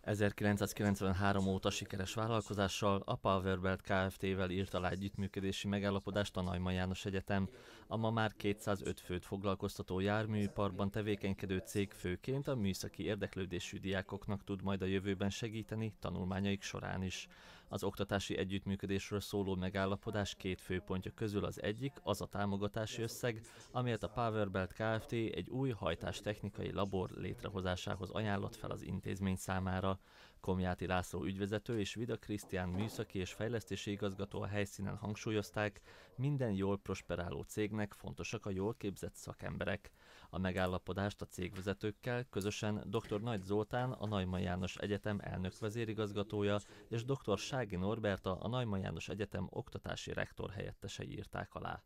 1993 óta sikeres vállalkozással a Powerbelt Kft-vel írt alá együttműködési megállapodást a Naima János Egyetem. A ma már 205 főt foglalkoztató járműiparban tevékenykedő cég főként a műszaki érdeklődésű diákoknak tud majd a jövőben segíteni tanulmányaik során is. Az oktatási együttműködésről szóló megállapodás két főpontja közül az egyik az a támogatási összeg, amelyet a Powerbelt Kft. egy új hajtástechnikai labor létrehozásához ajánlott fel az intézmény számára. Komjáti László ügyvezető és Vida Krisztián műszaki és fejlesztési igazgató a helyszínen hangsúlyozták, minden jól prosperáló cégnek fontosak a jól képzett szakemberek. A megállapodást a cégvezetőkkel közösen dr. Nagy Zoltán, a Najma János Egyetem elnök vezérigazgatója és dr. Sági Norberta, a Najma János Egyetem oktatási rektor helyettese írták alá.